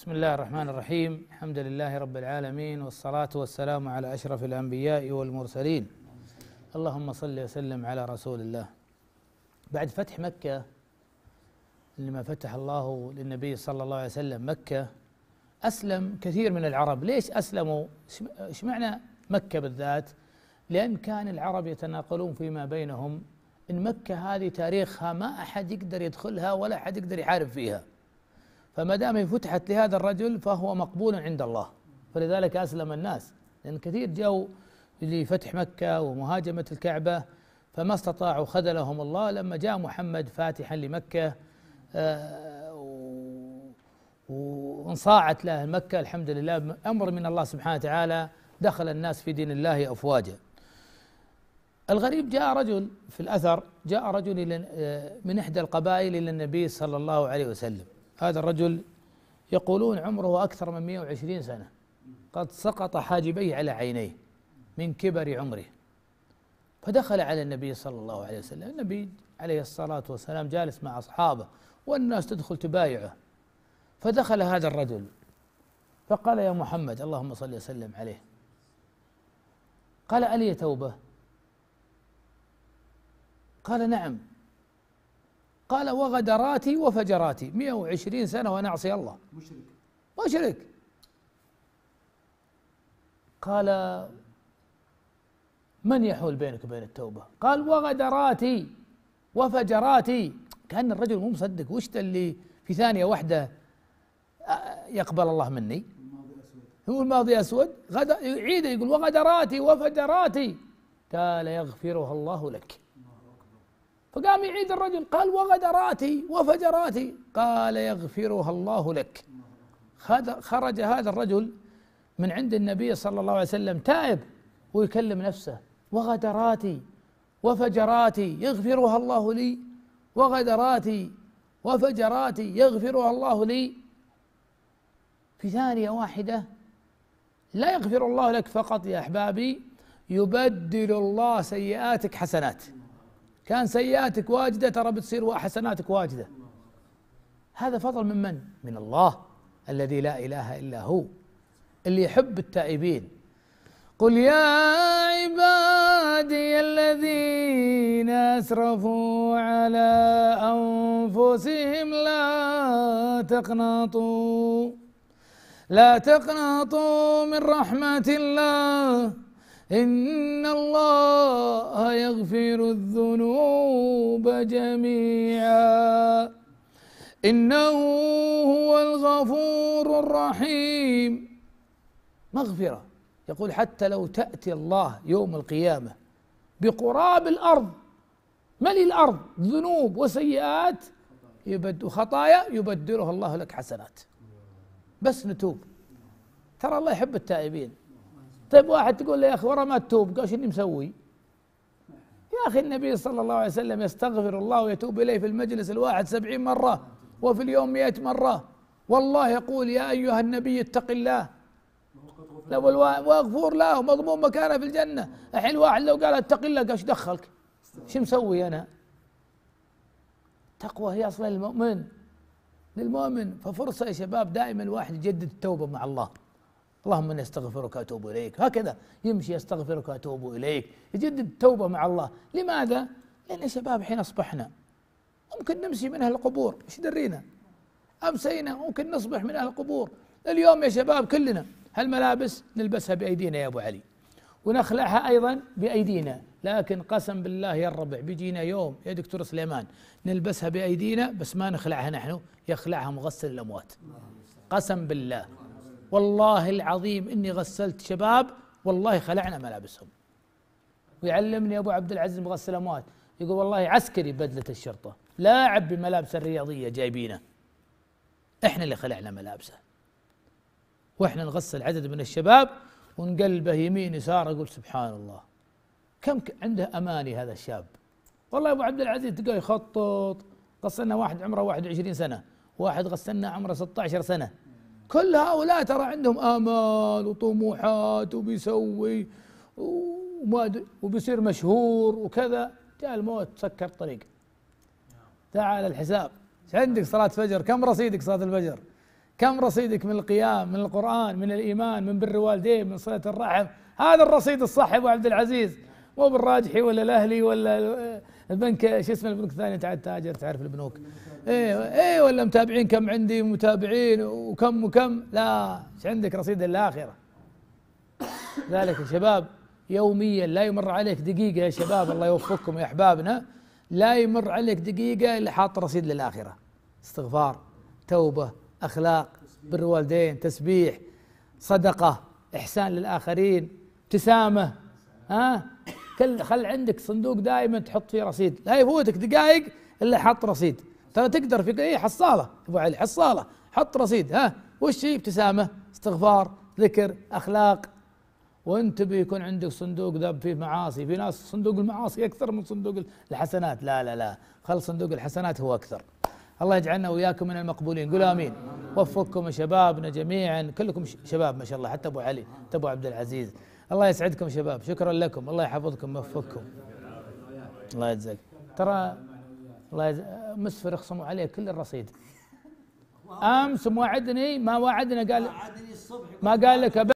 بسم الله الرحمن الرحيم الحمد لله رب العالمين والصلاة والسلام على أشرف الأنبياء والمرسلين اللهم صل وسلم على رسول الله بعد فتح مكة لما فتح الله للنبي صلى الله عليه وسلم مكة أسلم كثير من العرب ليش أسلموا إيش معنى مكة بالذات لأن كان العرب يتناقلون فيما بينهم إن مكة هذه تاريخها ما أحد يقدر يدخلها ولا أحد يقدر يحارب فيها فما دام فتحت لهذا الرجل فهو مقبول عند الله فلذلك أسلم الناس لأن كثير جاءوا لفتح مكة ومهاجمة الكعبة فما استطاعوا خذلهم الله لما جاء محمد فاتحا لمكة آه، وانصاعت له مكة الحمد لله أمر من الله سبحانه وتعالى دخل الناس في دين الله أفواجا الغريب جاء رجل في الأثر جاء رجل آه، من إحدى القبائل إلى النبي صلى الله عليه وسلم هذا الرجل يقولون عمره أكثر من 120 سنة قد سقط حاجبيه على عينيه من كبر عمره فدخل على النبي صلى الله عليه وسلم النبي عليه الصلاة والسلام جالس مع أصحابه والناس تدخل تبايعه فدخل هذا الرجل فقال يا محمد اللهم صل وسلم عليه قال ألي توبة قال نعم قال وغدراتي وفجراتي 120 سنة وأنا أعصي الله مشرك مشرك قال من يحول بينك وبين التوبة قال وغدراتي وفجراتي كأن الرجل مو مصدق وش اللي في ثانية واحدة يقبل الله مني هو الماضي أسود غدا يعيد يقول وغدراتي وفجراتي قال يغفرها الله لك فقام يعيد الرجل قال وغدراتي وفجراتي قال يغفرها الله لك خرج هذا الرجل من عند النبي صلى الله عليه وسلم تائب ويكلم نفسه وغدراتي وفجراتي يغفرها الله لي وغدراتي وفجراتي يغفرها الله لي في ثانية واحدة لا يغفر الله لك فقط يا أحبابي يبدل الله سيئاتك حسنات كان سيئاتك واجده ترى بتصير حسناتك واجده هذا فضل من من؟ من الله الذي لا اله الا هو اللي يحب التائبين قل يا عبادي الذين اسرفوا على انفسهم لا تقنطوا لا تقنطوا من رحمه الله إن الله يغفر الذنوب جميعا إنه هو الغفور الرحيم مغفرة يقول حتى لو تأتي الله يوم القيامة بقراب الأرض ملي الأرض ذنوب وسيئات يبد خطايا يبدلها الله لك حسنات بس نتوب ترى الله يحب التائبين طيب واحد تقول له يا اخي ورا ما تتوب قال اني مسوي يا اخي النبي صلى الله عليه وسلم يستغفر الله ويتوب اليه في المجلس الواحد سبعين مره وفي اليوم مئة مره والله يقول يا ايها النبي اتق الله لو وغفور له ومضمون مكانه في الجنه الحين واحد لو قال اتق الله قال ايش دخلك؟ ايش مسوي انا؟ تقوى هي اصلا للمؤمن للمؤمن ففرصه يا شباب دائما الواحد يجدد التوبه مع الله اللهم اني استغفرك واتوب اليك هكذا يمشي استغفرك واتوب اليك يجدد التوبه مع الله لماذا؟ لان شباب حين اصبحنا ممكن نمشي من اهل القبور ايش درينا؟ امسينا ممكن نصبح من اهل القبور اليوم يا شباب كلنا هالملابس نلبسها بايدينا يا ابو علي ونخلعها ايضا بايدينا لكن قسم بالله يا الربع بيجينا يوم يا دكتور سليمان نلبسها بايدينا بس ما نخلعها نحن يخلعها مغسل الاموات قسم بالله والله العظيم اني غسلت شباب والله خلعنا ملابسهم ويعلمني ابو عبد العزيز مغسل اموات يقول والله عسكري بدله الشرطه لاعب بملابس الرياضيه جايبينه احنا اللي خلعنا ملابسه واحنا نغسل عدد من الشباب ونقلبه يمين يسار اقول سبحان الله كم عنده اماني هذا الشاب والله ابو عبد العزيز تلقاه يخطط غسلنا واحد عمره 21 سنه واحد غسلنا عمره 16 سنه كل هؤلاء ترى عندهم آمال وطموحات وبيسوي وما وبيصير مشهور وكذا جاء الموت سكر الطريق تعال الحساب عندك صلاة فجر كم رصيدك صلاة الفجر كم رصيدك من القيام من القرآن من الإيمان من بر الوالدين من صلة الرحم هذا الرصيد الصح أبو عبد العزيز مو بالراجحي ولا الأهلي ولا البنك شو اسمه البنوك الثانيه عاد تاجر تعرف البنوك اي اي ولا متابعين كم عندي متابعين وكم وكم لا ايش عندك رصيد الاخره ذلك يا شباب يوميا لا يمر عليك دقيقه يا شباب الله يوفقكم يا احبابنا لا يمر عليك دقيقه الا حاط رصيد للاخره استغفار توبه اخلاق بر الوالدين تسبيح صدقه احسان للاخرين ابتسامه ها كل خل عندك صندوق دائما تحط فيه رصيد لا يفوتك دقائق الا حط رصيد ترى تقدر في اي حصاله ابو علي حصاله حط رصيد ها وش هي ابتسامه استغفار ذكر اخلاق وانت يكون عندك صندوق ذاب فيه معاصي في ناس صندوق المعاصي اكثر من صندوق الحسنات لا لا لا خل صندوق الحسنات هو اكثر الله يجعلنا واياكم من المقبولين قول امين وفقكم شبابنا جميعا كلكم شباب ما شاء الله حتى ابو علي حتى ابو عبد العزيز الله يسعدكم شباب شكرا لكم الله يحفظكم ويوفقكم الله يجزاك ترى الله يجزاك مسفر اخصموا عليه كل الرصيد امس موعدني ما وعدنا قال ما قال لك